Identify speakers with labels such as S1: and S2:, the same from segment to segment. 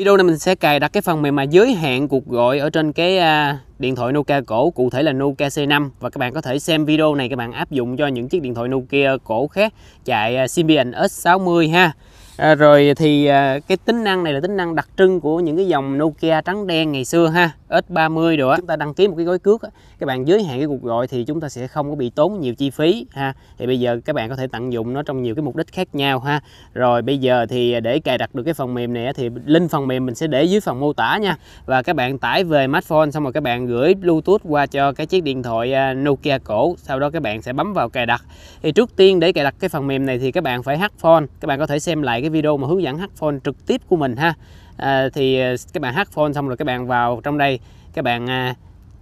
S1: Video này mình sẽ cài đặt cái phần mềm mà giới hạn cuộc gọi ở trên cái à, điện thoại Nokia cổ, cụ thể là Nokia C5 và các bạn có thể xem video này các bạn áp dụng cho những chiếc điện thoại Nokia cổ khác chạy à, Symbian S60 ha. À, rồi thì à, cái tính năng này là tính năng đặc trưng của những cái dòng Nokia trắng đen ngày xưa ha S30 rồi á chúng ta đăng ký một cái gói cước các bạn giới hạn cái cuộc gọi thì chúng ta sẽ không có bị tốn nhiều chi phí ha thì bây giờ các bạn có thể tận dụng nó trong nhiều cái mục đích khác nhau ha rồi bây giờ thì à, để cài đặt được cái phần mềm này thì link phần mềm mình sẽ để dưới phần mô tả nha và các bạn tải về smartphone xong rồi các bạn gửi Bluetooth qua cho cái chiếc điện thoại Nokia cổ sau đó các bạn sẽ bấm vào cài đặt thì trước tiên để cài đặt cái phần mềm này thì các bạn phải hack phone các bạn có thể xem lại cái cái video mà hướng dẫn hát phone trực tiếp của mình ha à, thì à, các bạn hát phone xong rồi các bạn vào trong đây các bạn à,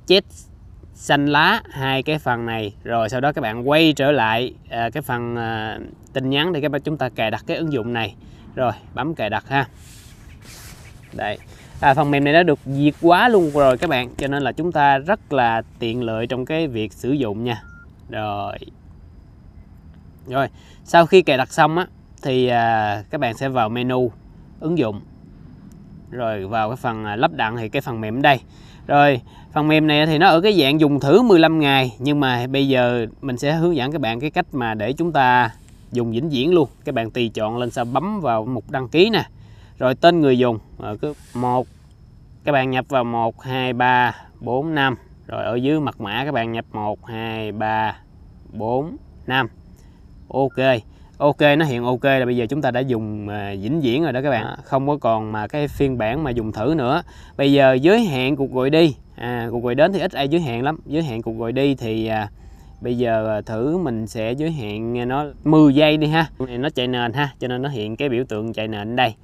S1: chết xanh lá hai cái phần này rồi sau đó các bạn quay trở lại à, cái phần à, tin nhắn để các bạn chúng ta cài đặt cái ứng dụng này rồi bấm cài đặt ha đây à, phần mềm này đã được duyệt quá luôn rồi các bạn cho nên là chúng ta rất là tiện lợi trong cái việc sử dụng nha rồi rồi sau khi cài đặt xong á thì à, các bạn sẽ vào menu ứng dụng rồi vào cái phần à, lắp đặt thì cái phần mềm đây rồi phần mềm này thì nó ở cái dạng dùng thử 15 ngày nhưng mà bây giờ mình sẽ hướng dẫn các bạn cái cách mà để chúng ta dùng vĩnh viễn luôn các bạn tùy chọn lên sau bấm vào mục đăng ký nè rồi tên người dùng ở cứ một các bạn nhập vào 1 2 3 4 5 rồi ở dưới mật mã các bạn nhập 1 2 3 4 5 ok ok nó hiện ok là bây giờ chúng ta đã dùng à, vĩnh viễn rồi đó các bạn à, không có còn mà cái phiên bản mà dùng thử nữa bây giờ giới hạn cuộc gọi đi à, cuộc gọi đến thì ít ai giới hạn lắm giới hạn cuộc gọi đi thì à, bây giờ à, thử mình sẽ giới hạn à, nó 10 giây đi ha nó chạy nền ha cho nên nó hiện cái biểu tượng chạy nền đây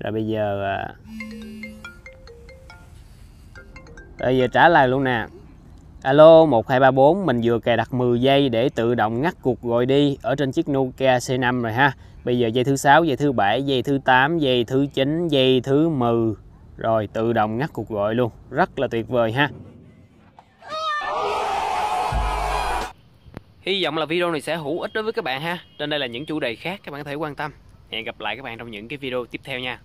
S1: rồi bây giờ bây giờ trả lời luôn nè Alo 1234 mình vừa cài đặt 10 giây để tự động ngắt cuộc gọi đi ở trên chiếc Nokia C5 rồi ha. Bây giờ dây thứ 6, dây thứ 7, dây thứ 8, dây thứ 9, dây thứ 10 rồi tự động ngắt cuộc gọi luôn. Rất là tuyệt vời ha. Hy vọng là video này sẽ hữu ích đối với các bạn ha. Trên đây là những chủ đề khác các bạn có thể quan tâm. Hẹn gặp lại các bạn trong những cái video tiếp theo nha.